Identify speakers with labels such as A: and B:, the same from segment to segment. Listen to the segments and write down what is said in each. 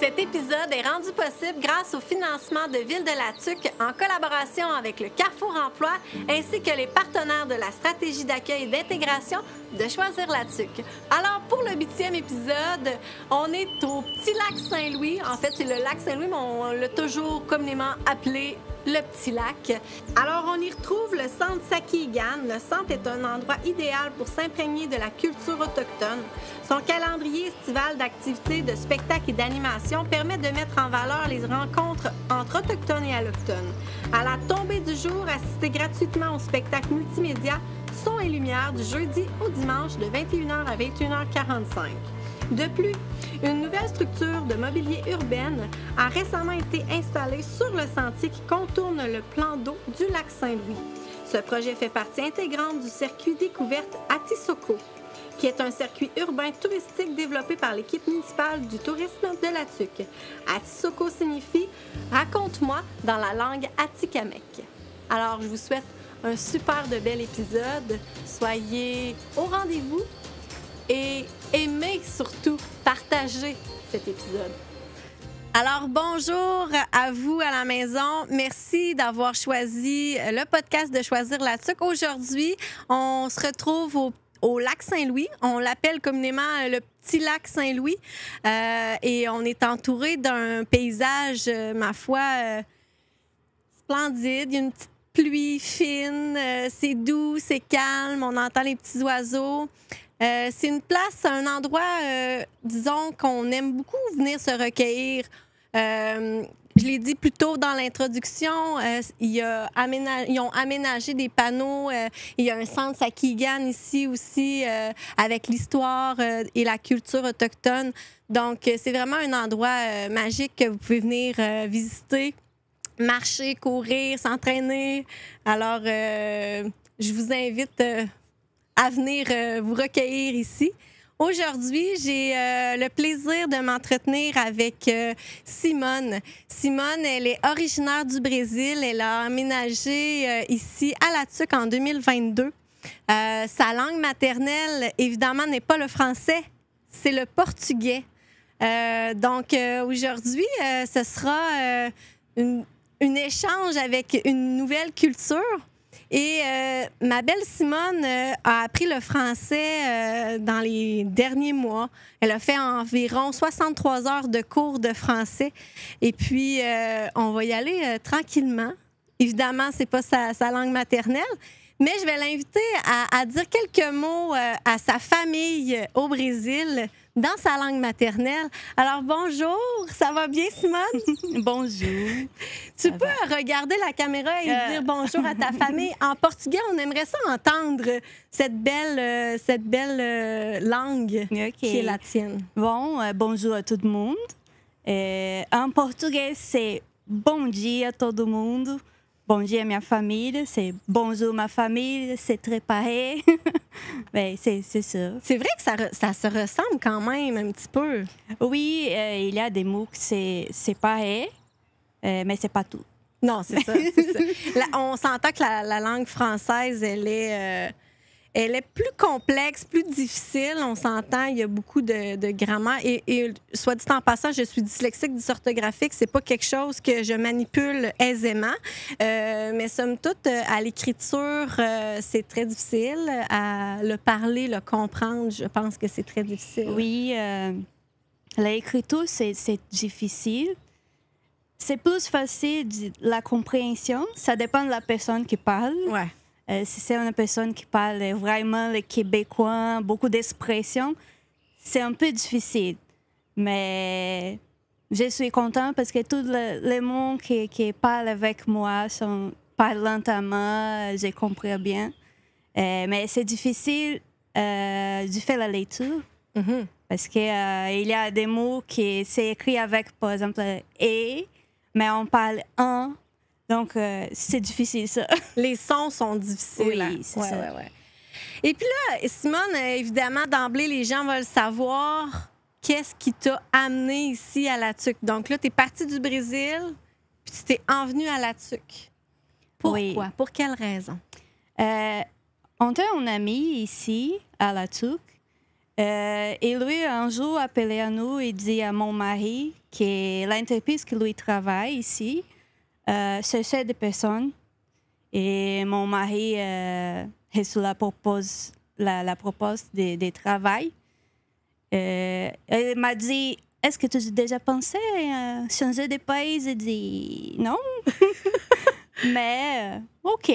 A: Cet épisode est rendu possible grâce au financement de Ville de la Tuque en collaboration avec le Carrefour Emploi ainsi que les partenaires de la stratégie d'accueil et d'intégration de Choisir la Tuque. Alors, pour le huitième épisode, on est au petit lac Saint-Louis. En fait, c'est le lac Saint-Louis, mais on l'a toujours communément appelé le petit lac. Alors, on y retrouve le centre Sakigan. Le centre est un endroit idéal pour s'imprégner de la culture autochtone. Son calendrier estival d'activités, de spectacles et d'animations permet de mettre en valeur les rencontres entre autochtones et allochtones. À la tombée du jour, assistez gratuitement au spectacle multimédia Son et lumière du jeudi au dimanche de 21h à 21h45. De plus, une nouvelle structure de mobilier urbaine a récemment été installée sur le sentier qui contourne le plan d'eau du lac Saint-Louis. Ce projet fait partie intégrante du circuit découverte Atisoko, qui est un circuit urbain touristique développé par l'équipe municipale du tourisme de la TUC. Atisoko signifie Raconte-moi dans la langue atikamek. Alors, je vous souhaite un super de bel épisode. Soyez au rendez-vous et aimez surtout, partager cet épisode. Alors bonjour à vous à la maison. Merci d'avoir choisi euh, le podcast de Choisir la tuque. Aujourd'hui, on se retrouve au, lac Saint-Louis. On l'appelle communément euh, le petit lac Saint-Louis. Euh, et on est entouré d'un paysage, ma foi, splendide. Il y a une petite pluie fine, c'est doux, c'est calme, on entend les petits oiseaux. Euh, c'est une place, un endroit, euh, disons, qu'on aime beaucoup venir se recueillir. Euh, je l'ai dit plus tôt dans l'introduction, ils, ils, ont aménagé des panneaux. il y a un centre Sakigan ici aussi avec l'histoire et la culture autochtone. Donc, c'est vraiment un endroit magique que vous pouvez venir visiter, marcher, courir, s'entraîner. Alors, je vous invite à venir euh, vous recueillir ici. Aujourd'hui, j'ai euh, le plaisir de m'entretenir avec euh, Simone. Simone, elle est originaire du Brésil. Elle a emménagé ici à La Tuque en 2022. sa langue maternelle, évidemment, n'est pas le français, c'est le portugais. donc aujourd'hui, ce sera un échange avec une nouvelle culture et euh, ma belle Simone euh, a appris le français euh, dans les derniers mois. Elle a fait environ 63 heures de cours de français. Et puis, on va y aller tranquillement. Évidemment, ce n'est pas sa, langue maternelle, mais je vais l'inviter à, dire quelques mots à sa famille au Brésil dans sa langue maternelle. Alors, bonjour, ça va bien, Simone? bonjour. Tu peux regarder la caméra et euh. dire bonjour à ta famille. En portugais, on aimerait ça entendre cette belle, euh, cette belle euh, langue qui est la tienne. Bon, bonjour à tout le monde.
B: en portugais, c'est à dia, le monde ». Bonjour ma famille, c'est bonjour ma famille, c'est très pareil. Ben, c'est ça.
A: C'est vrai que ça, ça, se ressemble quand même un petit peu.
B: Oui, euh, il y a des mots que c'est pareil, euh, mais c'est pas tout.
A: Non, c'est ça. on s'entend que la, langue française, elle est. Euh, elle est plus complexe, plus difficile. On s'entend, il y a beaucoup de, de Et, soit dit en passant, je suis dyslexique, dysorthographique. C'est pas quelque chose que je manipule aisément. Euh, mais somme toute, euh, à l'écriture, euh, c'est très difficile. À le parler, le comprendre, je pense que c'est très difficile. Oui, l'écriture, c'est difficile
B: c'est plus facile la compréhension. Ça dépend de la personne qui parle. Ouais. Euh, si c'est une personne qui parle vraiment le québécois, beaucoup d'expressions, c'est un peu difficile. Mais je suis contente parce que tous les mots qui, qui, avec moi sont, lentement, j'ai compris bien. Euh, mais c'est difficile euh, de la lecture mm-hmm. parce qu'il euh, y a des mots qui sont écrits avec, par exemple, et, mais on parle un donc, euh, c'est difficile, ça.
A: Les sons sont difficiles. Oui, hein. c'est Et puis là, Simone, euh, évidemment, d'emblée, les gens veulent savoir qu'est-ce qui t'a amené ici à la TUC. Donc là, tu es parti du Brésil, puis tu t'es envenu à la TUC. Pourquoi? Pour quelles raisons?
B: Euh, on a un ami ici, à la TUC, et lui, un jour, appelé à nous et dit à mon mari est l'entreprise que lui travaille ici, euh, cherchais des personnes et mon mari euh, la propose la, la propose des de travail. Euh, elle m'a dit Est-ce que tu as déjà pensé à changer de pays J'ai dit Non. Mais euh, ok,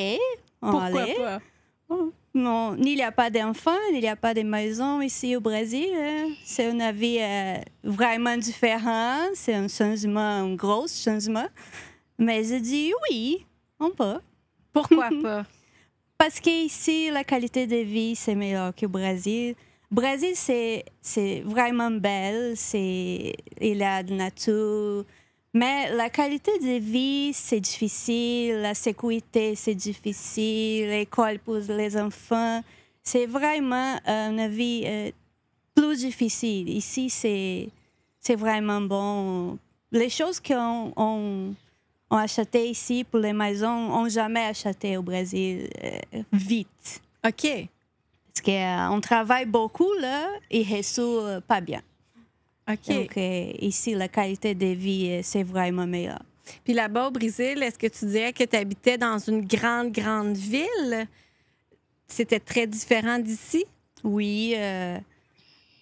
B: on Pourquoi pas oh, non, il n'y a pas d'enfants, il n'y a pas de maison ici au Brésil. Euh. C'est une vie euh, vraiment différente, c'est un changement, un gros changement. Mais je dis oui, on peut. Pourquoi pas? Parce qu'ici, la qualité de vie, c'est meilleur que au Brésil. Brésil, c'est vraiment belle, il a de nature, mais la qualité de vie, c'est difficile, la sécurité, c'est difficile, l'école pour les enfants, c'est vraiment euh, une vie euh, plus difficile. Ici, c'est vraiment bon. Les choses qui ont on acheté ici pour les maisons, on jamais acheté au Brésil euh, vite. OK. Parce qu'on euh, travaille beaucoup là et reçoit euh, pas bien. OK. Donc ici, la qualité de vie, c'est vraiment meilleur.
A: Puis là-bas au Brésil, est-ce que tu dirais que tu habitais dans une grande, grande ville? C'était très différent d'ici? Oui.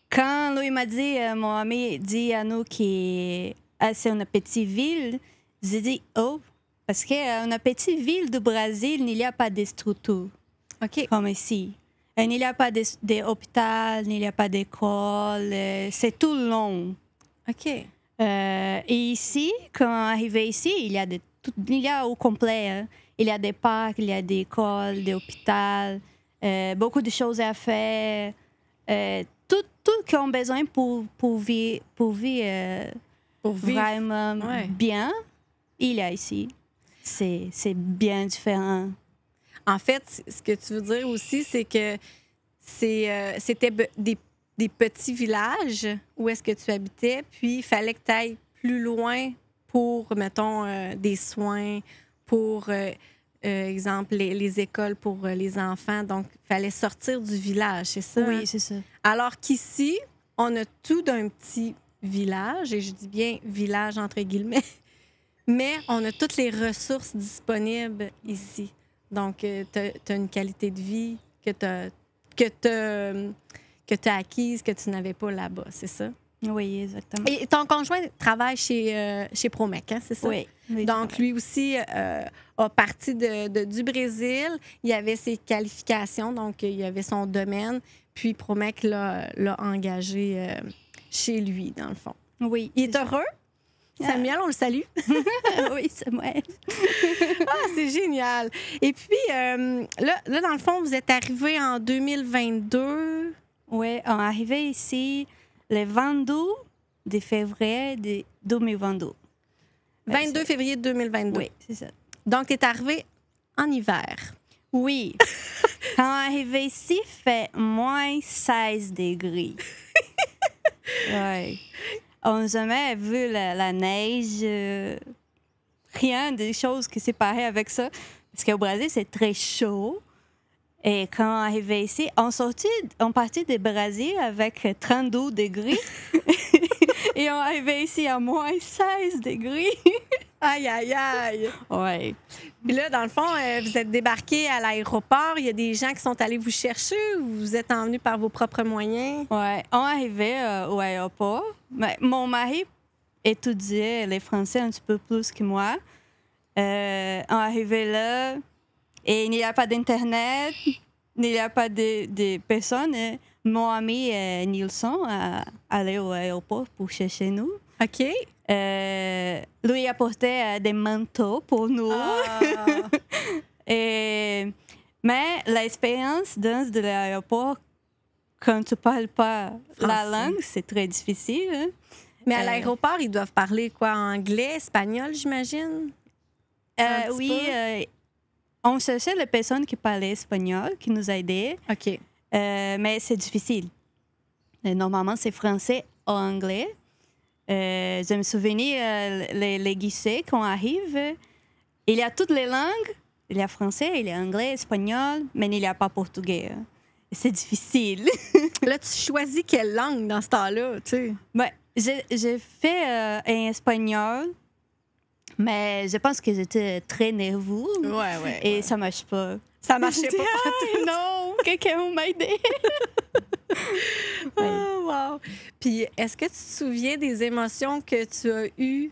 B: quand lui m'a dit, mon ami dit à nous que c'est une petite ville, j'ai dit oh, parce qu'en euh, une petite ville du Brésil, il n'y a pas de structure comme ici. il n'y a pas d'hôpital, il n'y a pas d'école, euh, c'est tout long. OK. Euh, et ici, quand arrivé ici, il y a, tout, il y a au complet. Hein. Il y a des parcs, il y a des écoles, des hôpitaux, beaucoup de choses à faire. tout, tout qu'on ont besoin pour, pour vivre, pour vivre, pour vraiment bien il est ici. C'est bien différent.
A: En fait, ce que tu veux dire aussi, c'est que euh, c'était des, des, petits villages où est-ce que tu habitais, puis il fallait que tu ailles plus loin pour, mettons, euh, des soins, pour, euh, exemple, les, écoles pour les enfants. Donc, il fallait sortir du village, c'est ça? Oui, hein? c'est ça. Alors qu'ici, on a tout d'un petit village, et je dis bien village entre guillemets, mais on a toutes les ressources disponibles ici. Donc, euh, tu as, une qualité de vie que tu as, que que as acquise, que tu n'avais pas là-bas, c'est ça? Oui, exactement. Et ton conjoint travaille chez, euh, chez Promec, hein, c'est ça? Oui. Donc, lui aussi euh, a parti du Brésil. Il avait ses qualifications, donc euh, il avait son domaine. Puis Promec l'a engagé chez lui, dans le fond. Oui. Il est heureux? Samuel, on le salue. oui, Samuel. ah, c'est génial. Et puis, euh, là, dans le fond, vous êtes arrivé en 2022. Oui,
B: on est arrivé ici le 22 de février de 2022.
A: 22 euh, février 2022. Oui, c'est ça. Donc, tu es arrivé en hiver. Oui. Quand on est arrivé ici, fait moins 16
B: degrés. oui. On n'a jamais vu la, neige, euh, rien des choses qui s'est avec ça. Parce qu'au Brésil, c'est très chaud. Et quand on arrivait ici, on sortit, on partit du Brésil avec 32 degrés. et on arrivait ici à moins 16 degrés.
A: Aïe, aïe, aïe. Oui. Puis là, dans le fond, euh, vous êtes débarqué à l'aéroport. Il y a des gens qui sont allés vous chercher ou vous êtes venu par vos propres moyens? Oui. On arrivait arrivé euh, au aéroport. Mais mon mari étudiait
B: les Français un petit peu plus que moi. Euh, on arrivait là et il n'y a pas d'Internet, il n'y a pas de, personnes. mon ami euh, Nilsson a allé au aéroport pour chercher nous. OK lui porté des manteaux pour nous. Ah. mais l'expérience dans de l'aéroport, quand tu parles
A: pas la langue, c'est très difficile. Hein. Mais à euh, l'aéroport, ils doivent parler quoi Anglais, espagnol, j'imagine euh, Oui. Euh, on cherchait
B: les personnes qui parlaient espagnol, qui nous aidaient. OK. mais c'est difficile. normalement, c'est français ou anglais. Euh, je me souviens, euh, les, guichets, quand on arrive, il y a toutes les langues. Il y a français, il y a anglais, espagnol, mais il n'y a pas portugais. Hein. C'est difficile. là, tu choisis quelle langue dans ce temps-là, tu sais? Ben, j'ai fait euh, un espagnol, mais je pense que j'étais très nerveux. Et ça ça marche
A: pas. Ça marchait pas. non, quelqu'un m'a aidé. Puis est-ce que tu te souviens des émotions que tu as eues,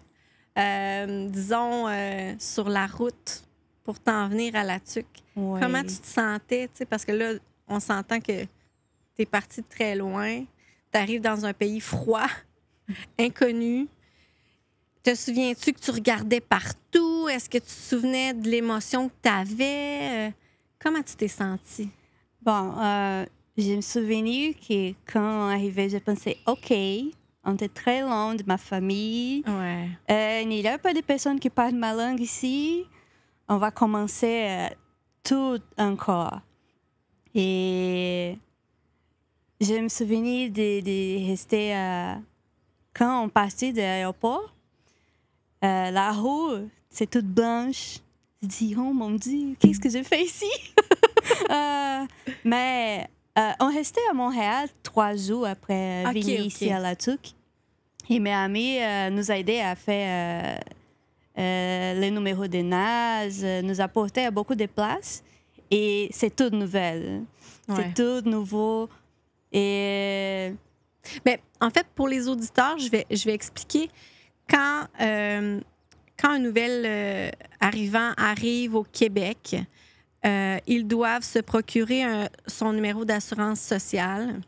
A: euh, disons, euh, sur la route pour t'en venir à la TUC? Comment tu te sentais? Parce que là, on s'entend que tu es parti très loin, tu arrives dans un pays froid, inconnu. Te souviens-tu que tu regardais partout? Est-ce que tu te souvenais de l'émotion que tu avais? Euh, comment tu t'es sentie? Bon, euh, je me souviens que
B: quand on arrivait, je pensais, OK, on était très loin de ma famille. Euh, il n'y a pas de personnes qui parlent ma langue ici. On va commencer euh, tout encore. Et je me souviens de, rester euh, quand on partait de l'aéroport. la rue, c'est toute blanche. Je dis, oh mon Dieu, qu'est-ce que je fais ici? mais on euh, on restait à Montréal trois jours après euh, venir ici à La Touque. Et mes amis euh, nous ont aidés à faire les numéros de NAS, nous apportaient à beaucoup de places.
A: Et c'est tout nouvelle. C'est tout de nouveau. Et. Mais en fait, pour les auditeurs, je vais, expliquer. quand un nouvel arrivant arrive au Québec, euh, ils doivent se procurer son numéro d'assurance sociale.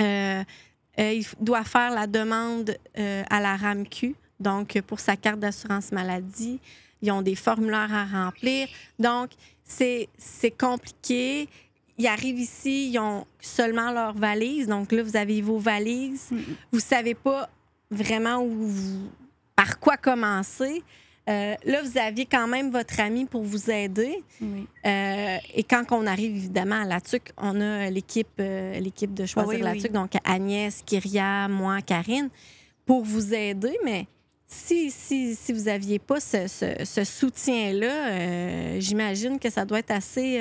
A: Euh, euh il doit faire la demande euh, à la RAMQ, donc pour sa carte d'assurance maladie. Ils ont des formulaires à remplir. Donc, c'est compliqué ils arrivent ici, ils ont seulement leur valise. Donc là, vous avez vos valises. Vous savez pas vraiment où par quoi commencer. Euh, là, vous aviez quand même votre ami pour vous aider. Euh, et quand on arrive évidemment à la TUC, on a l'équipe, euh, l'équipe de choisir ah la TUC, donc Agnès, Kyria, moi, Karine, pour vous aider. Mais si, si, si vous n'aviez pas ce, soutien-là, j'imagine que ça doit être assez.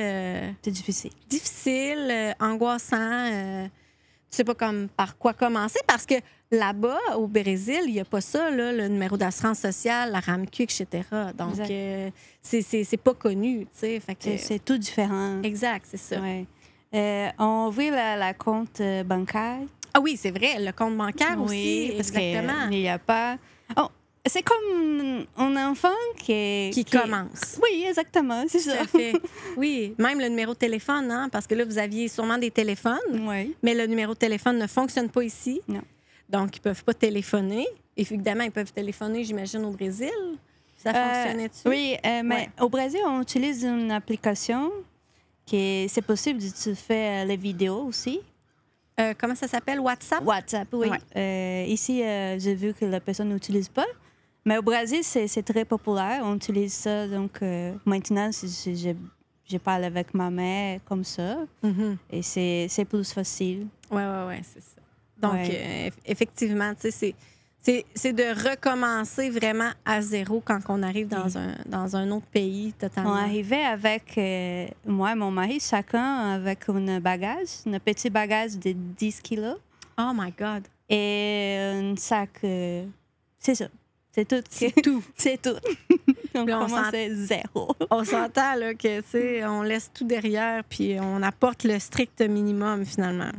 A: difficile. Difficile, angoissant. tu sais pas comme par quoi commencer parce que Là-bas, au Brésil, il n'y a pas ça, le numéro d'assurance sociale, la RAMQ, etc. Donc, euh, ce c'est pas connu, tu sais. C'est tout différent. Exact, c'est ça. Euh, on ouvre la, compte euh, bancaire.
B: Ah oui, c'est vrai, le compte bancaire oui, aussi, parce exactement. Il n'y a pas. Oh, c'est
A: comme un enfant qui, qui, commence. Oui, exactement, c'est ça. Fait. Oui, même le numéro de téléphone, hein, parce que là, vous aviez sûrement des téléphones, mais le numéro de téléphone ne fonctionne pas ici. Non. Donc, ils ne peuvent pas téléphoner. Évidemment, ils peuvent téléphoner, j'imagine, au Brésil. Ça euh, fonctionnait-tu? oui, euh, mais au
B: Brésil, on utilise une application qui c'est possible de faire euh, les vidéos aussi. comment ça s'appelle? WhatsApp? WhatsApp, oui. ici, j'ai vu que la personne n'utilise pas. Mais au Brésil, c'est très populaire. On utilise ça. Donc, maintenant, je,
A: parle avec ma mère comme ça. Mhm. Et c'est plus facile. Oui, oui, oui, c'est ça. Donc, euh, effectivement, tu effectivement, c'est. C'est de recommencer vraiment à zéro quand on arrive dans, un, dans un autre pays totalement. On arrivait avec, euh,
B: moi et mon mari, chacun avec un bagage, un petit bagage de 10 kilos. Oh my God! Et un sac. Euh, c'est ça. C'est tout.
A: C'est tout. c'est tout.
B: on commençait zéro.
A: on s'entend là, que, on laisse tout derrière puis on apporte le strict minimum finalement.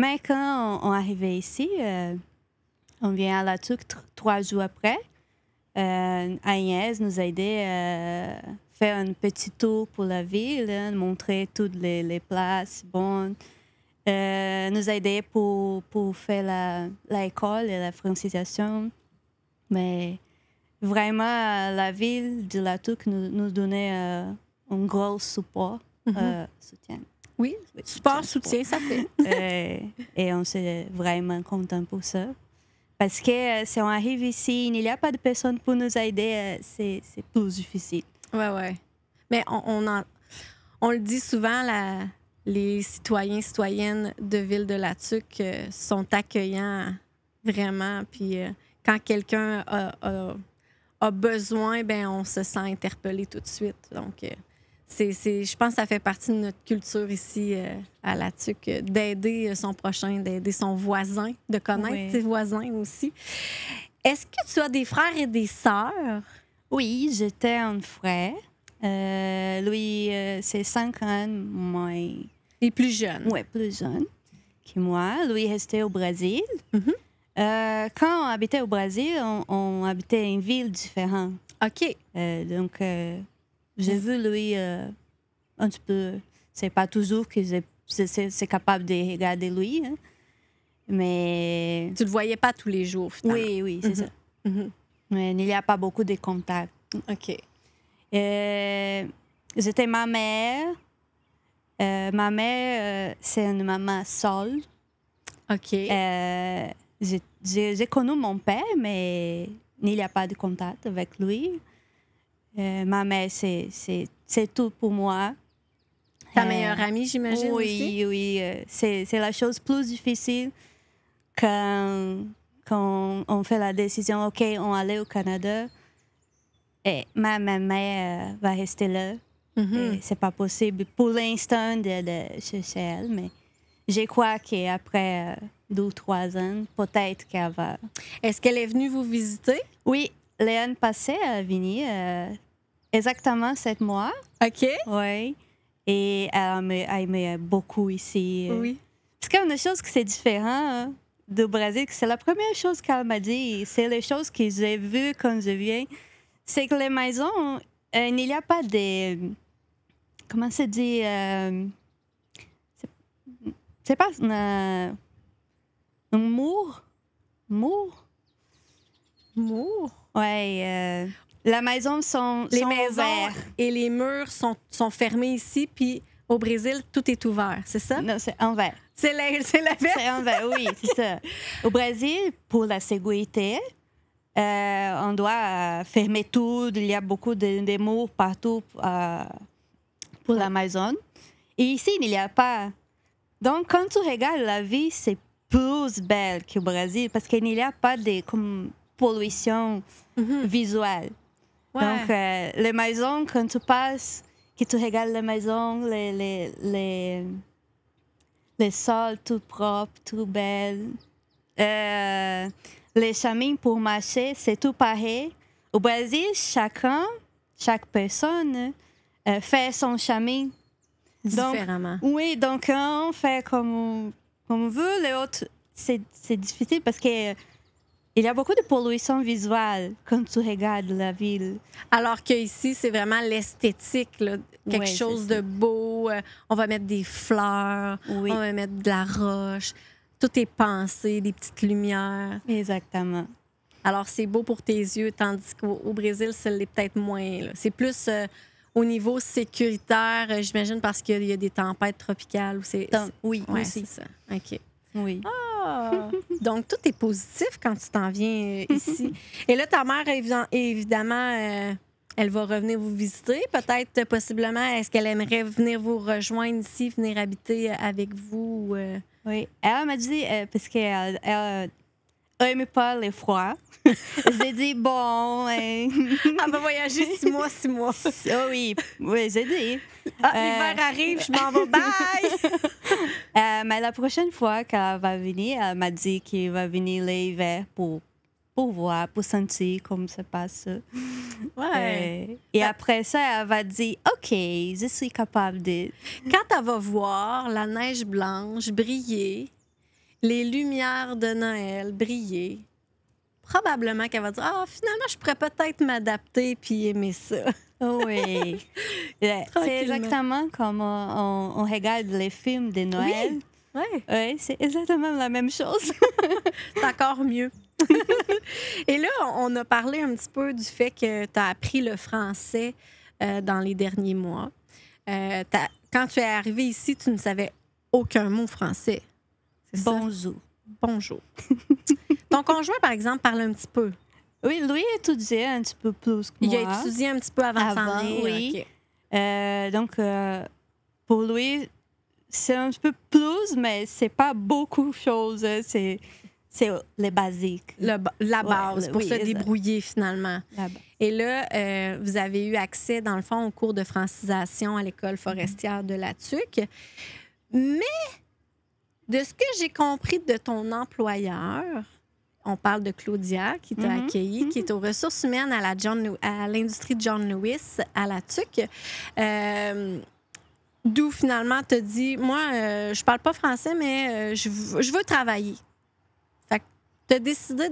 A: Mais quand on, arrivait ici, euh, on vient à la Touque trois jours après.
B: Euh, Agnès nous a aidé à euh, faire un petit tour pour la ville, hein, montrer toutes les, places bonnes. Euh, nous a aidé pour, pour faire l'école la, et la francisation. Mais vraiment, la ville de la Touque nous, donnait un gros support, mm-hmm. soutien. Oui, support, soutien, ça fait. Euh, et on est vraiment content pour ça. Parce que euh, si on arrive ici, il n'y a pas de personne
A: pour nous aider, euh, c'est plus difficile. Oui, oui. Mais on, on, on, le dit souvent, la, les citoyens, citoyennes de Ville de la sont accueillants vraiment. Puis quand quelqu'un a, besoin, ben on se sent interpellé tout de suite. Donc, je pense que ça fait partie de notre culture ici euh, à la d'aider euh, son prochain, d'aider son voisin, de connaître ses voisins aussi. Est-ce que tu as des frères et des sœurs? Oui, j'étais un frère. Euh, lui, euh, c'est
B: cinq ans moins. Et plus jeune. Oui, plus jeune que moi. Lui restait au Brésil. Mm-hmm. quand on habitait au Brésil, on, on habitait une ville différente. OK. donc, j'ai vu lui euh, un petit peu. C'est pas toujours que c'est capable de regarder lui, hein. mais. Tu le voyais pas tous les jours. Finalement. Oui, oui, c'est mm-hmm. ça. mais il n'y a pas beaucoup de contacts. Ok. Euh, j'étais ma mère. Euh, ma mère, c'est une maman seule. Ok. J'ai connu mon père, mais il n'y a pas de contact avec lui. Euh, ma mère, c'est tout pour moi. Ta euh, meilleure amie, j'imagine. Oui, oui. Euh, c'est la chose plus difficile quand, quand on fait la décision, OK, on allait au Canada. Et ma, ma mère va rester là. Ce mm-hmm. C'est pas possible pour l'instant de, de chercher elle, mais je crois qu'après deux ou trois ans, peut-être qu'elle va. Est-ce qu'elle est venue vous visiter? Oui, l'année passée à venir euh, exactement sept mois. OK. Oui. Et elle m'aimait beaucoup ici. Oui. Parce qu'il une chose qui c'est différent hein, du Brésil, c'est la première chose qu'elle m'a dit, c'est les choses que j'ai vues quand je viens, c'est que les maisons, euh, il n'y a pas de... Comment se dit euh, C'est pas un,
A: un mur Mur Oh. Ouais. Euh, la maison sont. Les maisons et les murs sont, sont fermés ici, puis au Brésil, tout est ouvert, c'est ça? Non, c'est envers. C'est c'est la C'est
B: oui, c'est ça. Au Brésil, pour la sécurité, euh, on doit euh, fermer tout. Il y a beaucoup de, murs partout pour la maison. Et ici, il n'y a pas. Donc, quand tu regardes la vie, c'est plus belle qu'au Brésil parce qu'il n'y a pas de. Comme, pollution mhm. visuelle. Donc, euh, les maisons, quand tu passes, que tu regardes les maisons, les, les, sols tout propres, tout belles, euh, les chemins pour marcher, c'est tout pareil. Au Brésil, chacun, chaque personne euh, fait son chemin. Différemment. oui, donc on fait comme, comme on veut, les autres, c'est difficile parce que il y a beaucoup de pollution visuelle quand tu
A: regardes la ville. Alors qu'ici, c'est vraiment l'esthétique, quelque chose de beau. Euh, on va mettre des fleurs, on va mettre de la roche. Tout est pensé, des petites lumières. Exactement. Alors, c'est beau pour tes yeux, tandis qu'au Brésil, c'est peut-être moins. C'est plus euh, au niveau sécuritaire, euh, j'imagine, parce qu'il y, a des tempêtes tropicales. Ou c'est, oui, oui c'est ça. OK. Oui. Ah. Donc, tout est positif quand tu t'en viens euh, ici. Et là, ta mère, évidemment, euh, elle va revenir vous visiter. Peut-être, possiblement, est-ce qu'elle aimerait venir vous rejoindre ici, venir habiter avec vous? Euh? Oui. Elle m'a dit, parce qu'elle aime pas le froid.
B: j'ai dit bon. hein Elle va voyager six mois, six mois. Oh oui, oui j'ai dit. Ah, l'hiver
A: euh, arrive, je m'en vais, bye!
B: Euh, mais la prochaine fois qu'elle va venir, elle m'a dit qu'elle va venir l'hiver pour, pour voir, pour sentir comment ça passe. Ouais. Euh, et après ça, elle va dire OK, je suis capable
A: de. Quand elle va voir la neige blanche briller, les lumières de Noël brillaient. probablement qu'elle va dire Ah, finalement, je pourrais peut-être m'adapter puis aimer ça.
B: Oh oui. Euh, c'est exactement comme on, on, regarde les films de Noël.
A: Oui. c'est exactement la même chose. c'est encore mieux. Et là, on a parlé un petit peu du fait que tu as appris le français euh, dans les derniers mois. Euh, quand tu es arrivé ici, tu ne savais aucun mot français. Bonjour. Bonjour. Ton conjoint, par exemple, parle un petit peu. Oui, lui étudiait un petit peu plus que moi. Il a étudié un petit peu avant, avant euh, donc, euh,
B: pour lui, c'est un petit peu plus, mais c'est pas beaucoup de choses. Hein.
A: C'est c'est les basiques. la base pour se débrouiller finalement. Et là, euh, vous avez eu accès, dans le fond, au cours de francisation à l'école forestière de la TUC. Mais de ce que j'ai compris de ton employeur, on parle de Claudia qui t'a mhm. accueilli, qui est mhm. aux ressources humaines à, John, l'industrie John Lewis, à la TUC. Euh, d'où finalement te dit, moi, euh, je parle pas français, mais euh, je, veux travailler. tu as décidé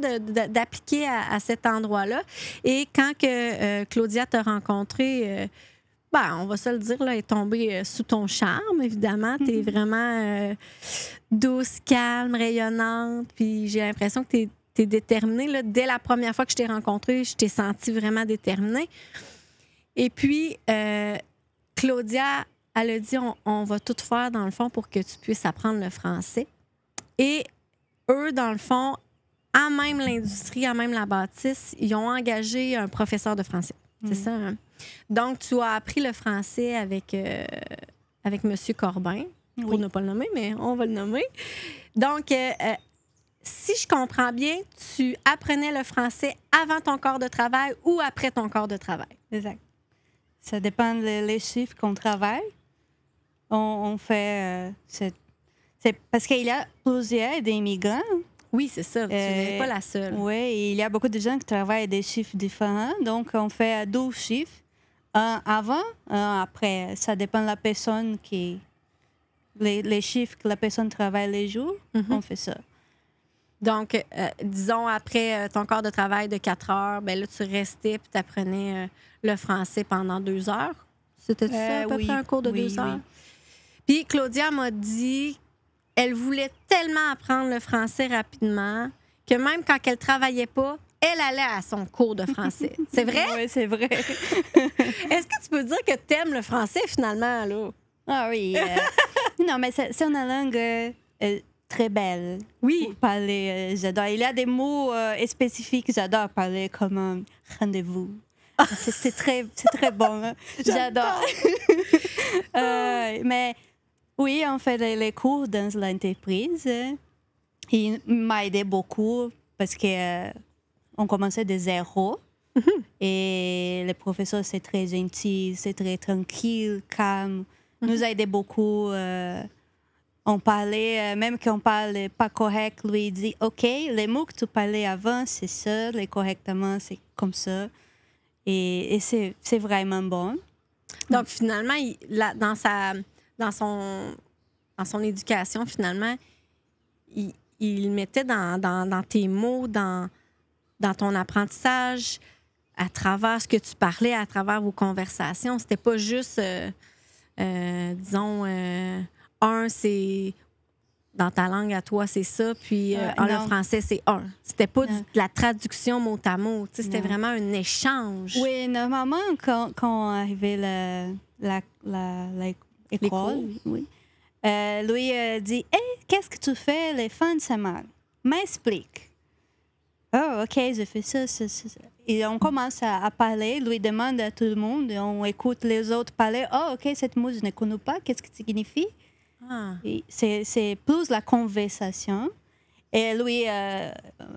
A: d'appliquer à, cet endroit-là. Et quand que, Claudia t'a rencontré, on va se le dire, là, est tombée euh, sous ton charme, évidemment. Tu es mhm. vraiment euh, douce, calme, rayonnante. Puis j'ai l'impression que tu es, déterminée. Dès la première fois que je t'ai rencontrée, je t'ai sentie vraiment déterminée. Et puis, euh, Claudia, elle a dit on, va tout faire, dans le fond, pour que tu puisses apprendre le français. Et eux, dans le fond, à même l'industrie, à même la bâtisse, ils ont engagé un professeur de français. C'est mhm. ça. Hein? Donc, tu as appris le français avec, euh, avec M. Corbin, pour ne pas le nommer, mais on va le nommer. Donc, euh, euh, si je comprends bien, tu apprenais le français avant ton corps de travail ou après ton corps de travail. Exact. Ça dépend des chiffres qu'on travaille.
B: On, fait. c'est, parce qu'il y a plusieurs des migrants. Oui, c'est ça. Tu n'es pas la seule. Oui, il y a beaucoup de gens qui travaillent des chiffres différents. Donc, on fait 12 chiffres avant, après. Ça dépend de la personne
A: qui. Les, chiffres que la personne travaille les jours, mhm. on fait ça. Donc, euh, disons, après euh, ton corps de travail de 4 heures, ben là, tu restais puis tu apprenais euh, le français pendant deux heures. C'était ça, à peu un cours de deux heures? Oui. Puis Claudia m'a dit elle voulait tellement apprendre le français rapidement que même quand elle travaillait pas, elle allait à son cours de français. C'est vrai? Oui, c'est vrai. Est-ce que tu peux dire que tu aimes le français finalement, là? Ah oui. Euh, non, mais c'est une langue euh, euh, très belle. Oui.
B: parler, j'adore. Il y a des mots spécifiques, j'adore parler comme rendez-vous. c'est très, très bon. Hein. J'adore. mais oui, on fait les cours dans l'entreprise. Il m'a aidé beaucoup parce que on commençait de zéro. Mhm. Et le professeur, c'est très gentil, c'est très tranquille, calme, nous a mhm. aidé beaucoup. Euh, on parlait, euh, même qu'on parlait pas correct, lui il dit Ok, les mots que tu parlais avant, c'est ça, les correctement, c'est comme ça.
A: Et, c'est vraiment bon. Donc, finalement, dans, sa, dans, son, son éducation, finalement, il, il mettait dans, dans tes mots, dans, dans ton apprentissage, à travers ce que tu parlais, à travers vos conversations. C'était pas juste, euh, euh, disons, euh, un, c'est dans ta langue à toi, c'est ça, puis en français, c'est un. C'était pas de la traduction mot à mot, c'était vraiment un échange. Oui, normalement, quand, quand arrivait l'école, la,
B: la, dit Hé, qu'est-ce que tu fais les fins de semaine M'explique oh, ok, je fais ça, Et on commence à, parler, lui demande à tout le monde, on écoute les autres parler, oh, ok, cette mot, je ne connais pas, qu'est-ce que ça signifie ah. C'est plus la conversation. Et lui euh,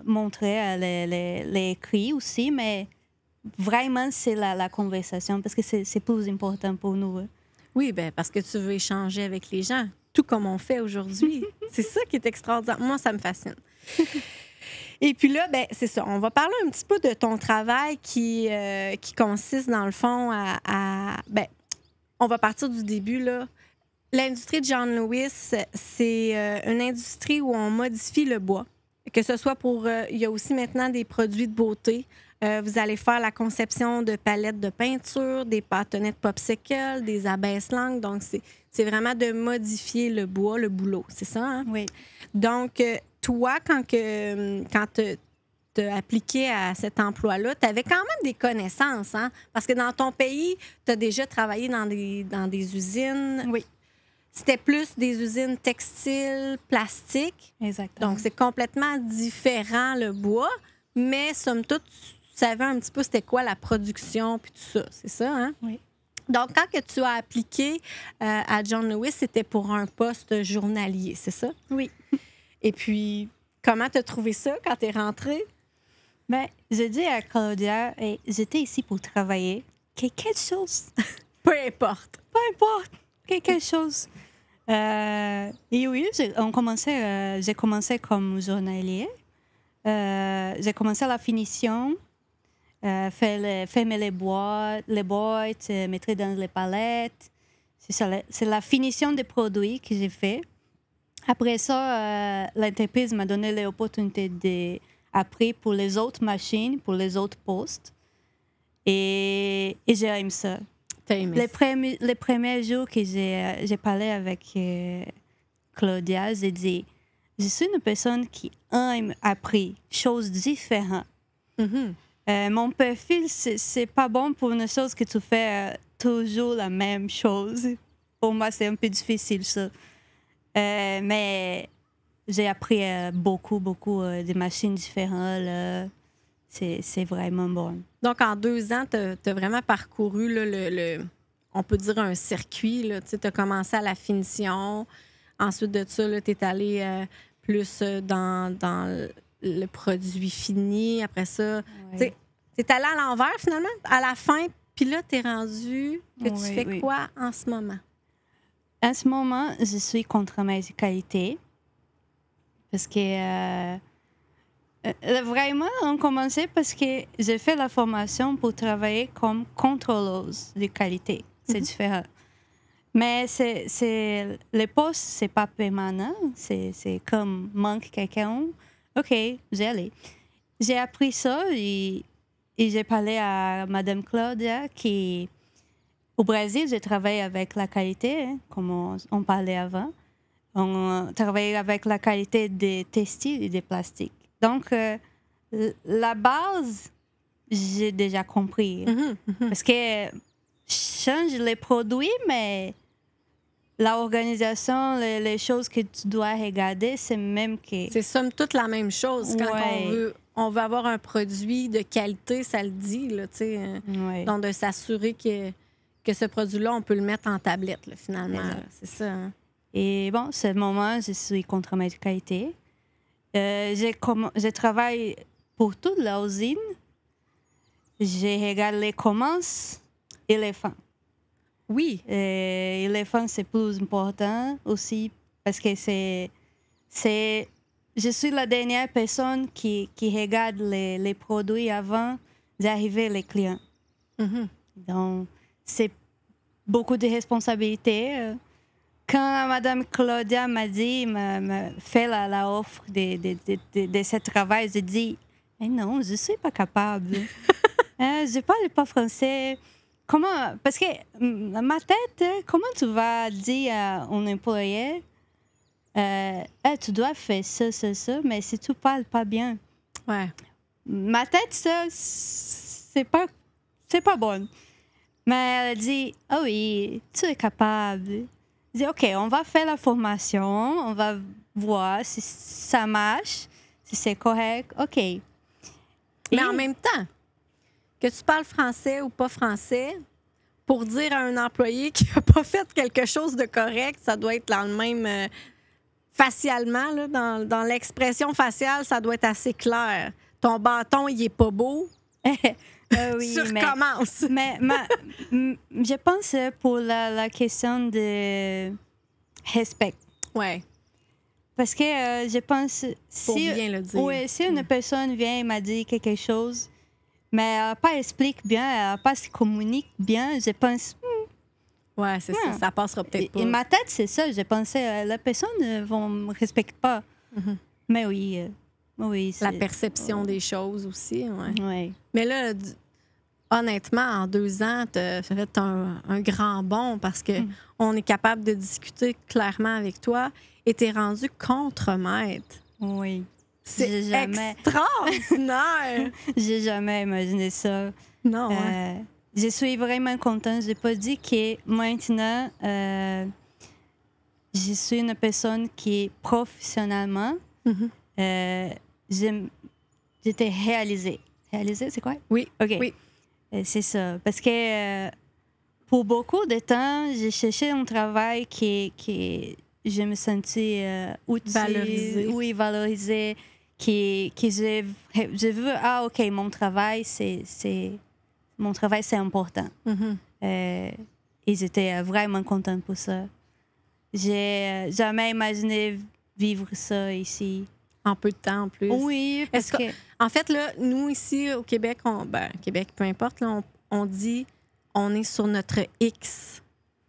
B: montrer euh, les, les, cris aussi, mais
A: vraiment, c'est la, la, conversation parce que c'est plus important pour nous. Hein. Oui, ben parce que tu veux échanger avec les gens, tout comme on fait aujourd'hui. c'est ça qui est extraordinaire. Moi, ça me fascine. Et puis là, ben, c'est ça. On va parler un petit peu de ton travail qui, euh, qui consiste, dans le fond, à. ben, on va partir du début, là. L'industrie de Jean-Louis, c'est euh, une industrie où on modifie le bois. Que ce soit pour. Euh, il y a aussi maintenant des produits de beauté. vous allez faire la conception de palettes de peinture, des pâtonnets de popsicle, des abeilles langues Donc, c'est vraiment de modifier le bois, le boulot, c'est ça? Hein? Oui. Donc, toi, quand, que, quand appliqué à cet emploi-là, tu avais quand même des connaissances, hein? Parce que dans ton pays, tu as déjà travaillé dans des, dans des usines. Oui. C'était plus des usines textiles, plastiques. Exactement. Donc, c'est complètement différent le bois, mais somme toute, tu savais un petit peu c'était quoi la production puis tout ça. C'est ça, hein? Oui. Donc, quand que tu as appliqué euh, à John Lewis, c'était pour un poste journalier, c'est ça? Oui. Et puis, comment t'as trouvé ça quand t'es rentrée? Ben, j'ai dit à Claudia, j'étais
B: ici pour travailler. Quelque chose. Peu importe. Peu importe. Quelque chose. Euh, et oui, j'ai euh, commencé comme journalier. Euh, j'ai commencé la finition, euh, faire fermer les boîtes, les boîtes, mettre dans les palettes. C'est la, la finition des produits que j'ai fait. Après ça, euh, l'entreprise m'a donné l'opportunité d'apprendre pour les autres machines, pour les autres postes. Et, et ça. Aimé. Les, premiers, les premiers jours que j'ai euh, parlé avec euh, Claudia, j'ai dit, je suis une personne qui aime apprendre choses différentes. Mm-hmm. mon profil, c'est pas bon pour une chose que tu fais toujours la même chose. Pour moi, c'est un peu difficile ça. Euh, mais j'ai appris euh, beaucoup, beaucoup euh, des machines différentes. C'est vraiment bon.
A: Donc, en deux ans, tu as, vraiment parcouru le, on peut dire un circuit. Tu as commencé à la finition. Ensuite de ça, tu es allé plus dans, le produit fini. Après ça, tu es allé à l'envers finalement, à la fin. Puis là, tu es rendu que tu fais quoi en ce moment?
B: en ce moment, je suis contre ma qualité Parce que. Euh, euh, vraiment, on commençait parce que j'ai fait la formation pour travailler comme contrôleuse de qualité. C'est mhm. différent. Mais c'est, poste, ce c'est pas permanent. C'est, comme manque quelqu'un. OK, j'ai allé. J'ai appris ça et, et j'ai parlé à Madame Claudia qui au Brésil, j'ai travaillé avec la qualité, hein, comme on, parlait avant. On euh, travaille avec la qualité des textiles et des plastiques. Donc, euh, la base, j'ai déjà compris. Mm-hmm, mm-hmm. Parce que change les produits, mais l'organisation, les, les choses que tu dois regarder, c'est même que... C'est somme toute
A: la même chose. Quand on, veut, on veut avoir un produit de qualité, ça le dit, là, tu sais. Hein. Donc, de s'assurer que que ce produit-là, on peut le mettre en tablette, finalement. C'est ça. Hein. Et bon, ce moment, je suis contre ma qualité.
B: Euh, je, je travaille pour toute la usine. Je regarde les commences et les fins. Oui. Euh, et les fins, c'est plus important aussi parce que c'est. c'est je suis la dernière personne qui, qui regarde les, les produits avant d'arriver les clients. Mm-hmm. Donc, c'est beaucoup de responsabilités. Quand Madame Claudia m'a dit, m'a fait la, offre de, de, de, de, ce travail, j'ai dit eh non, je ne suis pas capable. Hein, je ne parle pas français. Comment Parce que mm, ma tête, comment tu vas dire à un employé euh, eh, tu dois faire ça, ça, ça, mais si tu parles pas bien. Ouais. Ma tête, ça, c'est pas, c'est pas bonne. Mais elle dit, ah oui, tu es capable. Elle dit, ok, on va faire la formation, on va voir si ça marche,
A: si c'est correct, ok. Mais en même temps, que tu parles français ou pas français, pour dire à un employé qui n'a pas fait quelque chose de correct, ça doit être dans le même. Euh, facialement, dans, l'expression faciale, ça doit être assez clair. Ton bâton, il est pas beau. Ah
B: commence. mais je pense pour la, question de respect. Ouais. Parce que euh, je pense si le dire. Ouais, si une mm. personne vient et m'a dit quelque chose, mais elle pas explique bien, elle pas se communique bien, je pense. Oui,
A: hmm, ouais, c'est ça, hmm. ça passera peut-être pas. Et, ma
B: tête, c'est ça, je pensais, euh, la personne euh, ne me respecte pas. Mm-hmm. Mais oui,
A: oui, la perception des choses aussi. Ouais. Mais là, honnêtement, en deux ans, tu as fait un, grand bond parce que mm. on est capable de discuter clairement avec toi et tu es rendu contre-maître. Oui. C'est jamais... extraordinaire! j'ai jamais
B: imaginé ça.
A: Non. Hein? Euh,
B: je suis vraiment contente. n'ai pas dit que maintenant, euh, je suis une personne qui, professionnellement, mm-hmm. euh, j'ai j'étais réalisée. Réalisée, c'est quoi? Oui. OK. Oui. Euh, c'est ça. Parce que euh, pour beaucoup de temps, j'ai cherché un travail qui, qui je me sentais euh, valorisé. Oui, valorisé. Qui, qui je, je veux, ah, OK, mon travail, c'est, mon travail, c'est important. Mm-hmm. Euh, et j'étais ils étaient vraiment contente pour ça. J'ai jamais imaginé vivre ça ici en peu de temps
A: en plus. Oui, que... que... En fait, là, nous, ici, au Québec, on, ben, Québec, peu importe, là, on, dit on est sur notre X.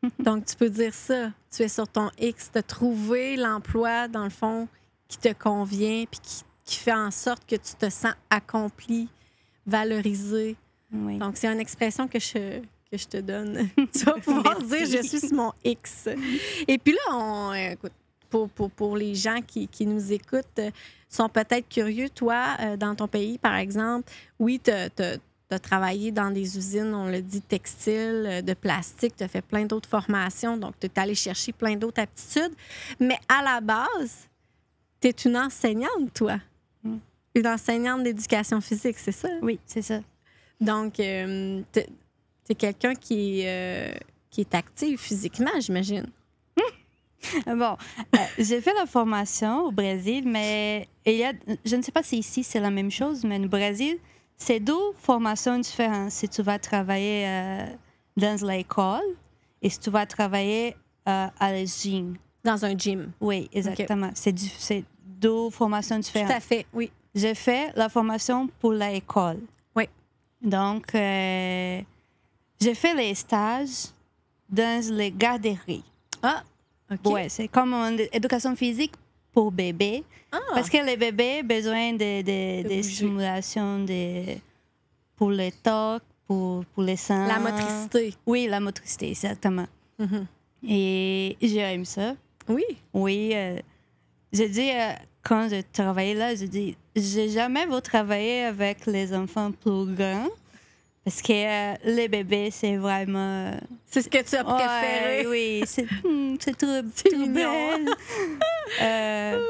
A: Donc, tu peux dire ça. Tu es sur ton X. de trouver l'emploi, dans le fond, qui te convient puis qui, fait en sorte que tu te sens accompli, valorisé. Donc, c'est une expression que je, que je te donne. tu vas pouvoir dire je suis sur mon X. Et puis là, on, euh, écoute, pour, pour, pour les gens qui, qui nous écoutent euh, sont peut-être curieux. Toi, euh, dans ton pays, par exemple, oui, tu as travaillé dans des usines, on le dit, textile, euh, de plastique, tu as fait plein d'autres formations, donc tu es allé chercher plein d'autres aptitudes. Mais à la base, tu es une enseignante, toi. Mm. Une enseignante d'éducation physique, c'est ça? Oui, c'est ça. Donc, tu es, quelqu'un qui, qui est actif physiquement, j'imagine.
B: Bon, euh, j'ai fait la formation au Brésil, mais il y a, je ne sais pas si ici c'est la même chose, mais au Brésil, c'est deux formations différentes. Si tu vas travailler euh, dans l'école et si tu vas travailler euh, à la gym. Dans un gym. Oui, exactement. C'est deux formations différentes. Tout à fait, oui. J'ai fait la formation pour l'école. Oui. Donc, j'ai fait les stages dans les garderies. Ah, oui, Ouais, c'est comme une éducation physique pour bébé. Ah. Parce que les bébés ont besoin de, de, stimulation pour les toc, pour, pour les seins. La motricité. Oui, la motricité, exactement. Mm-hmm. Et j'aime ça. Oui. Oui. Euh, je dis, euh, quand je travaille là, je dis, j'ai jamais voulu travailler avec les enfants plus grands. Parce que euh, les bébés, c'est vraiment. Euh, c'est ce que tu as préféré. oui, c'est hmm, trop, euh,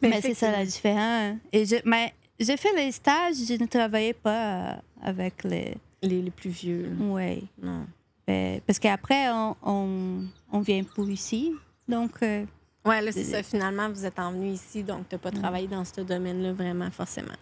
B: mais, c'est ça la différence. Et je, mais j'ai fait les stages, je ne travaillais pas avec les. Les, plus vieux. Oui. Non. Ben, parce qu'après, on, on, vient pour ici.
A: Donc. ouais, là, c'est ça. Finalement, vous êtes envenu ici, donc tu n'as pas hmm. travaillé dans ce domaine-là vraiment, forcément.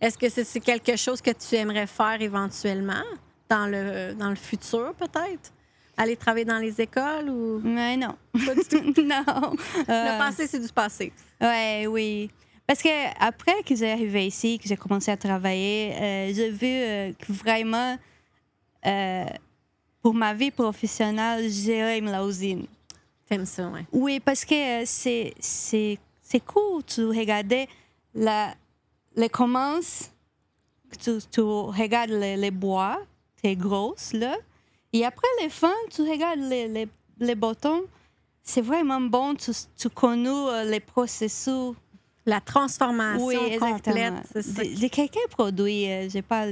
A: Est-ce que c'est quelque chose que tu aimerais faire éventuellement dans le, dans le futur, peut-être? Aller travailler dans les écoles ou. Mais non. Pas du tout. non. Le euh, passé, c'est du passé. Ouais, oui. Parce que
B: après que j'ai arrivé ici, que j'ai commencé à travailler, euh, j'ai vu euh, que vraiment, pour ma vie professionnelle, j'aime la usine. T'aimes ça, oui. Oui, parce que c'est, c'est cool de regarder la, les commences tu, regardes les, bois, es grosse là. Et après les fins, tu regardes les, les, boutons. C'est vraiment bon, tu, connais euh, les processus. La transformation oui, complète. J'ai quelqu'un produit, euh, je sais pas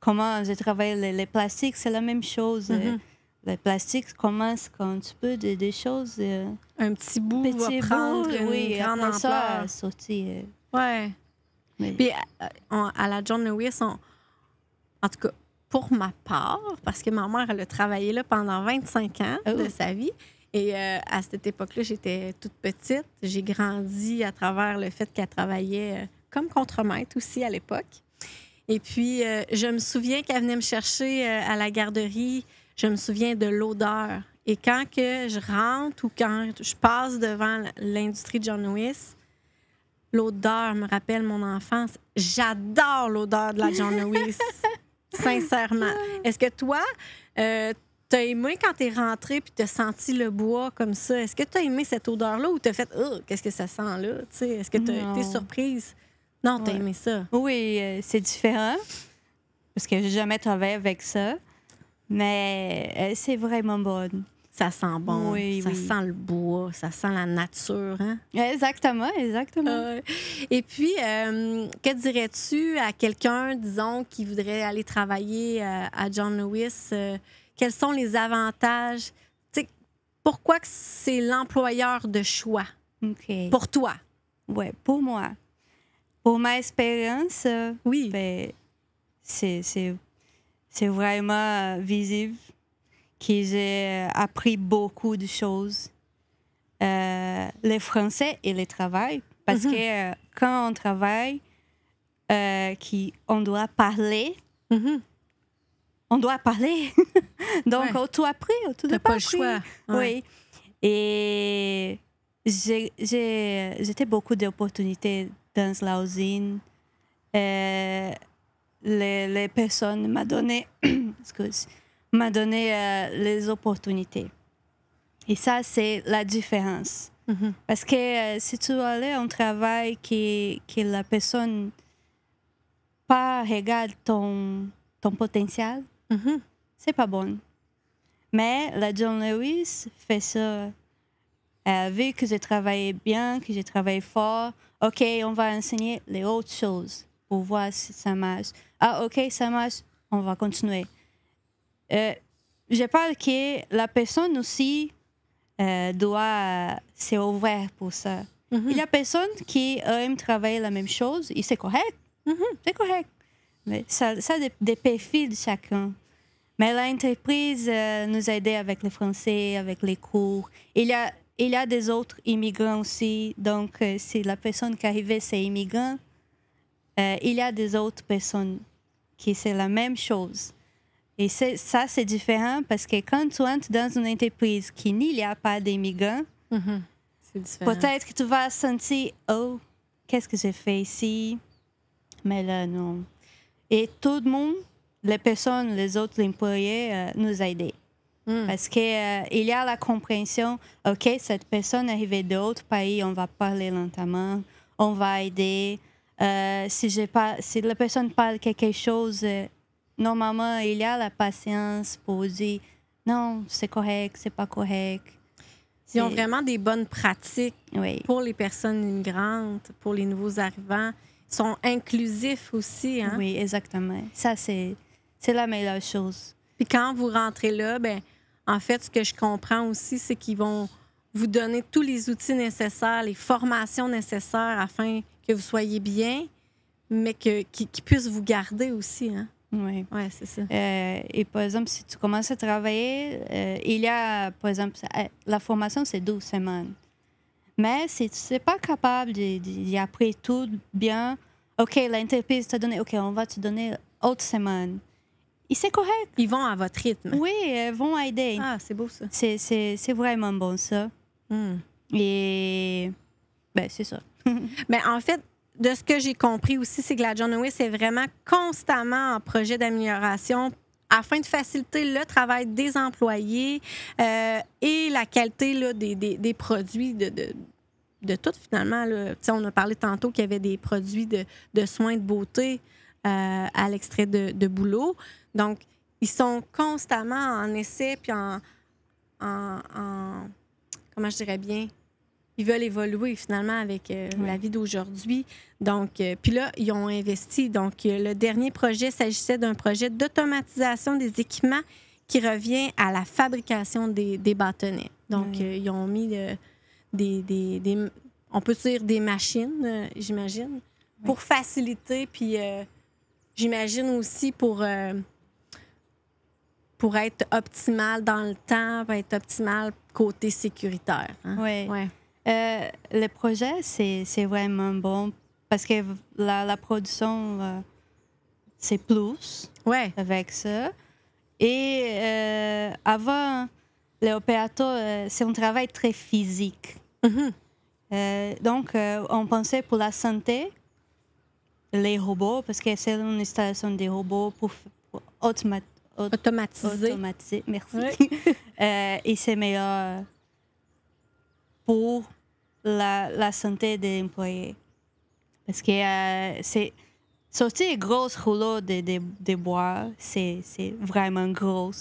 B: comment je travaille les, plastiques, c'est la même chose. Mhm. Euh, les plastiques Le plastique commence quand tu peux des, choses.
A: un petit bout petit va prendre bout, une oui, grande Ça, Ouais. Oui. Puis euh, à la John Lewis, en tout cas, pour ma part, parce que ma mère, elle a travaillé là pendant 25 ans oh. de sa vie. Et euh, à cette époque-là, j'étais toute petite. J'ai grandi à travers le fait qu'elle travaillait euh, comme contremaître aussi à l'époque. Et puis, je me souviens qu'elle venait me chercher à la garderie. Je me souviens de l'odeur. Et quand que je rentre ou quand je passe devant l'industrie de John Lewis, L'odeur me rappelle mon enfance. J'adore l'odeur de la John Lewis, sincèrement. Est-ce que toi, euh, t'as aimé quand t'es rentré puis t'as senti le bois comme ça? Est-ce que t'as aimé cette odeur-là ou t'as fait oh, qu'est-ce que ça sent là? Est-ce que t'as été surprise? Non, t'as aimé ça. Oui, euh, c'est différent parce que j'ai jamais travaillé avec
B: ça, mais euh, c'est vraiment bon. Ça sent bon, ça sent
A: le bois, ça sent la nature. Hein? Exactement, exactement. et puis, euh, que dirais-tu à quelqu'un, disons, qui voudrait aller travailler euh, à John Lewis? Euh, quels sont les avantages? sais, pourquoi c'est l'employeur de choix pour toi? Oui, pour moi.
B: Pour ma expérience, oui. Ben, c'est vraiment visible que j'ai euh, appris beaucoup de choses. Euh, les français et le travail, parce mhm. que euh, quand on travaille, euh, qui, on doit parler. Mhm. On doit parler. Donc, ouais. tout appris, on tout pas, pas le choix. Oui. Et j'étais beaucoup d'opportunités dans la usine. Les, les, personnes m'ont donné excuse, m'a donné euh, les opportunités. Et ça, c'est la différence. Mm-hmm. Parce que euh, si tu allais aller un travail qui que la personne pas regarde ton, ton potentiel, mm-hmm. c'est pas bon. Mais la John Lewis fait ça. a euh, vu que j'ai travaillé bien, que j'ai travaillé fort, OK, on va enseigner les autres choses pour voir si ça marche. Ah, OK, ça marche, on va continuer. Euh, je parle que la personne aussi euh, doit s'ouvrir pour ça. Mhm. Il y a personne qui aime travailler la même chose et c'est correct. Mhm. C'est correct. ça, ça des, des profils de chacun. Mais l'entreprise euh, nous a aidés avec le français, avec les cours. Il y a, il y a des autres immigrants aussi. Donc, euh, si la personne qui arrivait, c'est immigrant, il y a des autres personnes qui c'est la même chose. Et ça, c'est différent parce que quand tu entres dans une entreprise qui n'y a pas d'immigrants,
A: peut-être
B: que tu vas sentir, oh, qu'est-ce que j'ai fait ici? Mais là, non. Et tout le monde, les personnes, les autres employés euh, nous aident. Mhm. Parce qu'il euh, il y a la compréhension, OK, cette personne est arrivée d'autres pays, on va parler lentement, on va aider. Euh, si, pas, si la personne parle quelque chose euh, normalement, il y a la patience pour dire non, c'est correct, c'est pas correct. Ils ont vraiment
A: des bonnes pratiques pour les personnes immigrantes, pour les nouveaux arrivants. Ils sont inclusifs aussi. Hein? Oui, exactement. Ça, c'est la meilleure chose. Puis quand vous rentrez là, ben, en fait, ce que je comprends aussi, c'est qu'ils vont vous donner tous les outils nécessaires, les formations nécessaires afin que vous soyez bien, mais qu'ils puissent vous garder aussi. Hein? Oui, ouais, c'est ça. Euh,
B: et par exemple, si tu commences à travailler, euh, il y a, par exemple, euh, la formation, c'est 12 semaines. Mais si tu n'es pas capable d'y tout bien, OK, l'entreprise t'a donné, OK, on va te donner autre semaine.
A: Et c'est correct. Ils vont à votre rythme.
B: Oui, ils vont aider. Ah, c'est beau ça. C'est vraiment bon ça. Hmm. Et ben, c'est ça.
A: Mais ben, en fait, de ce que j'ai compris aussi, c'est que la John Lewis est vraiment constamment en projet d'amélioration afin de faciliter le travail des employés euh, et la qualité des, produits de, de, tout, finalement. Là. On a parlé tantôt qu'il y avait des produits de, de soins de beauté euh, à l'extrait de, boulot. Donc, ils sont constamment en essai puis en, en comment je dirais bien, ils veulent évoluer finalement avec euh, la vie d'aujourd'hui. Donc, euh, puis là, ils ont investi. Donc, euh, le dernier projet s'agissait d'un projet d'automatisation des équipements qui revient à la fabrication des, des bâtonnets. Donc, ils ont mis des, des, on peut dire des machines, j'imagine, pour faciliter, puis j'imagine aussi pour pour être optimal dans le temps, être optimal côté sécuritaire. Hein? Oui. Ouais. Euh, le projet, c'est vraiment bon parce que
B: la, production, euh, c'est plus ouais. avec ça. Et avant euh, avant, l'opérateur, c'est un travail très physique. Mm-hmm. donc, on pensait pour la santé, les robots, parce que c'est une installation des robots pour, automatiser. Merci. et c'est meilleur pour la, santé des employés. Parce que euh, c'est sortir un gros rouleau de, de, bois, c'est vraiment gros.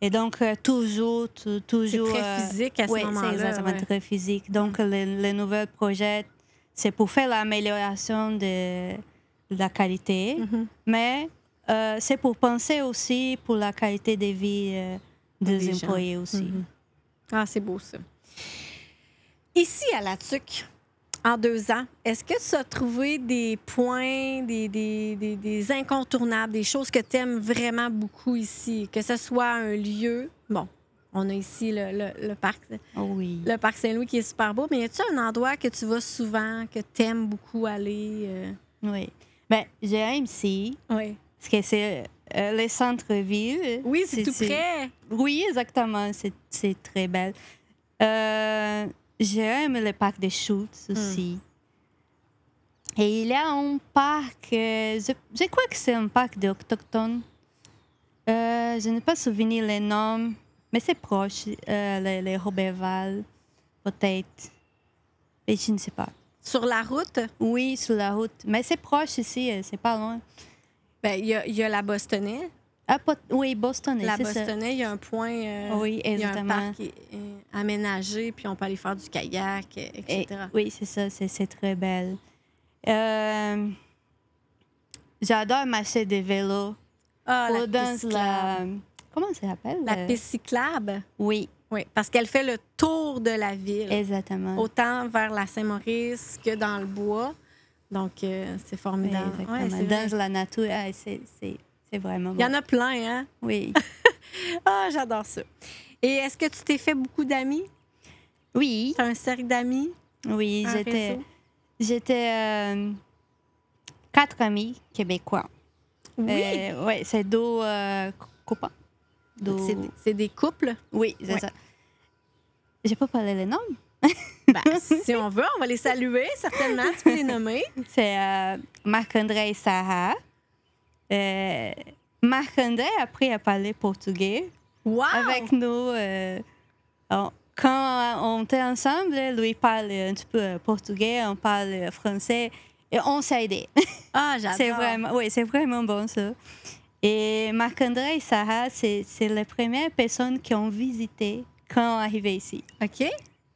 B: Et donc, euh, toujours, toujours. très euh, physique à ce moment-là. Oui, c'est exactement très physique. Donc, le mm. les, les projets, c'est pour faire l'amélioration de, la qualité, mm-hmm. mais c'est pour penser aussi
A: pour la qualité de vie des, employés aussi. Mm-hmm. Ah, c'est beau ça. Ici, à la TUC, en deux ans, est-ce que tu as trouvé des points, des, des, des, incontournables, des choses que tu aimes vraiment beaucoup ici? Que ce soit un lieu, bon, on a ici le, le, parc, oh oui. le parc Saint-Louis qui est super beau, mais y a-t-il un endroit que tu vas souvent, que tu aimes beaucoup aller? Euh? Oui.
B: Bien, j'aime ici. Oui. Parce que c'est euh, le centre-ville. Oui, c'est tout près. Oui, exactement. C'est très belle. Euh, j'aime le parc de Schultz hmm. aussi. Et il y a un parc, euh, je, je crois que c'est un parc d'octochtones. Euh, je n'ai pas souvenir les nom, mais c'est proche, euh, les, les Roberval, peut-être. je ne sais pas.
A: Sur la route?
B: Oui, sur la route. Mais c'est proche ici, euh, c'est pas loin. Ben, il y, a, y a la Bostonais. Ah, oui,
A: Bostonais. La Bostonais, il y a un point. Euh, oui, exactement. Il y a un parc aménagé, puis on peut aller faire du kayak, etc. oui, c'est ça, c'est très belle. Euh,
B: j'adore m'acheter des vélos. Ah, la,
A: Comment ça s'appelle? La euh, piste Oui. Oui, parce qu'elle fait le tour de la ville. Exactement. Autant vers la Saint-Maurice que dans le bois. Donc, c'est formidable. Oui, dans la nature, ah, c'est vraiment. Il y en a plein, hein? Oui. Ah, oh, j'adore ça. Et est-ce que tu t'es fait beaucoup d'amis? Oui. T'as un cercle d'amis? Oui, j'étais. J'étais euh,
B: quatre amis québécois. Oui. Euh, c'est deux euh,
A: copains. C'est des couples? Oui, c'est ça. J'ai pas
B: parlé les noms. Ben,
A: si on veut, on va les saluer, certainement. Tu peux les nommer. C'est
B: Marc-André et Sarah. Euh, Marc-André a appris à parler portugais avec nous. Euh, quand on était ensemble, lui parle un petit peu euh, portugais, on parle français et on s'est aidé. Ah, j'adore. c'est vraiment, oui, c'est vraiment bon ça. Et Marc-André et Sarah, c'est, c'est les premières personnes qui ont visité quand on est arrivé ici. OK.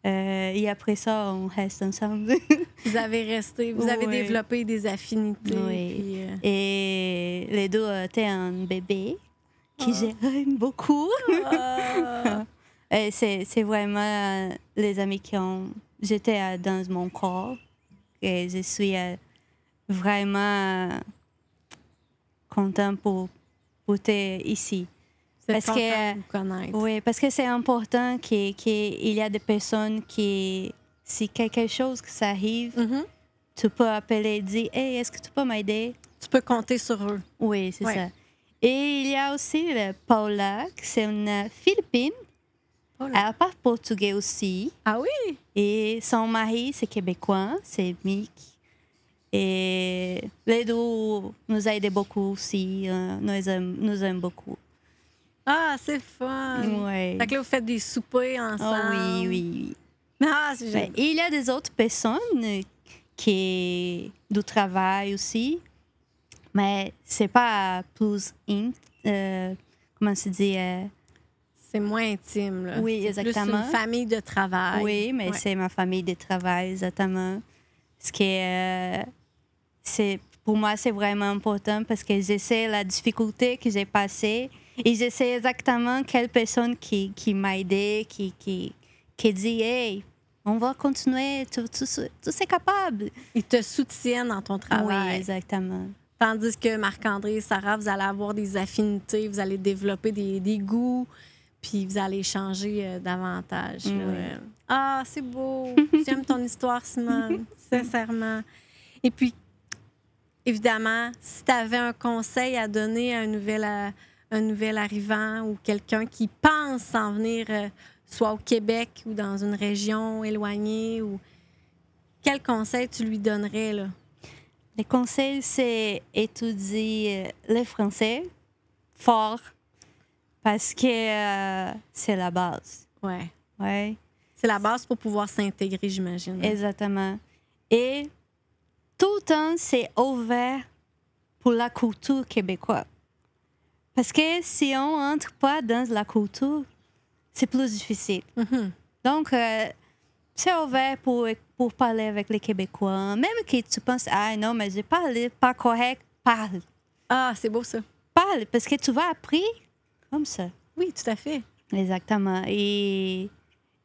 B: Euh, et après ça, on reste ensemble.
A: vous avez resté, vous avez développé
B: des affinités. Euh, et les deux étaient euh, un bébé qui j'aime ah. beaucoup. Ah. et c'est vraiment les amis qui ont. J'étais dans mon corps et je suis vraiment content pour, pour être ici. Parce que, Oui, parce que c'est important qu'il y a des personnes qui, si quelque chose qui s'arrive, mm-hmm. tu peux appeler et dire Hey, est-ce que tu peux m'aider Tu peux compter sur eux. Oui, c'est ça. Et il y a aussi Paula, qui c'est une Philippine. Elle parle portugais aussi. Ah oui? Et son mari, c'est québécois, c'est Mick. Et les deux nous aident beaucoup aussi. Hein. Nous nous aimons beaucoup.
A: Ah, c'est fun! Ouais. que là, vous faites des soupers ah ensemble. oui, oui,
B: oui. Ah, c'est génial. il y a des autres personnes qui du travail aussi, mais c'est pas plus int, euh, comment se dit? Euh? c'est moins intime. Là. Oui, exactement. C'est une famille de travail. Oui, mais c'est ma famille de travail, exactement. Ce qui euh, c'est pour moi, c'est vraiment important parce que je sais la difficulté que j'ai passée et je sais exactement quelle personne qui, qui m'a aidé, qui, qui, qui dit Hey,
A: on va continuer, tu, tu, tu es capable. Ils te soutiennent dans ton travail. Oui, exactement. Tandis que Marc-André et Sarah, vous allez avoir des affinités, vous allez développer des, des goûts, puis vous allez changer euh, davantage. Ah, c'est beau! J'aime ton histoire, Simone, sincèrement. Et puis, évidemment, si tu avais un conseil à donner à un nouvel. Euh, un nouvel arrivant ou quelqu'un qui pense en venir euh, soit au Québec ou dans une région éloignée ou quel conseil tu lui donnerais là Le
B: conseil c'est étudier euh, le français fort parce que euh, c'est la base. Ouais. Ouais. C'est la base pour pouvoir s'intégrer, j'imagine. Exactement. Et tout le temps, c'est ouvert pour la culture québécoise. Parce que si on entre pas dans la culture, c'est plus difficile. Mm-hmm. Donc, euh, c'est ouvert pour, pour parler avec les Québécois. Même que tu penses, ah non, mais je parle pas correct, parle. Ah, c'est beau ça. Parle, parce que tu vas apprendre comme ça. Oui, tout à fait. Exactement. Et,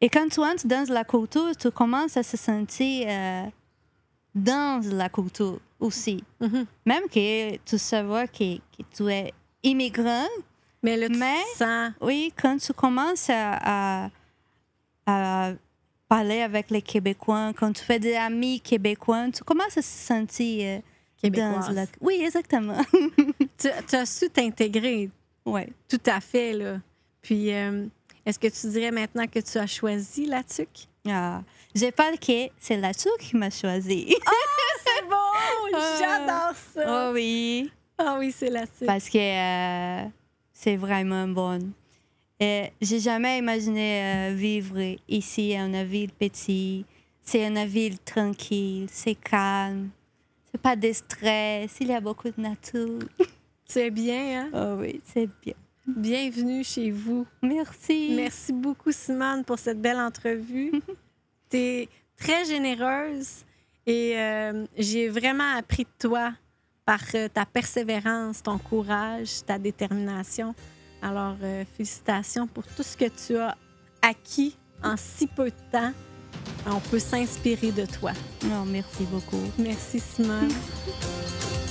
B: et quand tu entres dans la culture, tu commences à se sentir euh, dans la culture aussi. Mm-hmm. Même que tu sais que, que tu es immigrant. Mais, le oui, quand tu commences à, à, parler avec les Québécois, quand tu fais des amis québécois, tu commences à se sentir euh,
A: Québécoise. dans Oui, exactement. tu, as su t'intégrer. Oui. Tout à fait, là. Puis, euh, est-ce que tu dirais maintenant que tu as choisi la Ah, je parle que c'est la qui m'a choisi. Ah, c'est bon! Ah. J'adore ça! Oh oui! Ah oui, c'est la suite.
B: Parce que euh, c'est vraiment bon. Et euh, J'ai jamais imaginé euh, vivre ici, à une ville petite. C'est une ville tranquille, c'est calme. C'est pas de
A: stress, il y a beaucoup de nature. C'est bien, hein? Ah oui, c'est bien. Bienvenue chez vous. Merci. Merci beaucoup, Simone, pour cette belle entrevue. tu es très généreuse et j'ai vraiment appris de toi par euh, ta persévérance, ton courage, ta détermination. Alors, euh, félicitations pour tout ce que tu as acquis en si peu de temps. On peut s'inspirer de toi. Oh, merci beaucoup. Merci, Simone.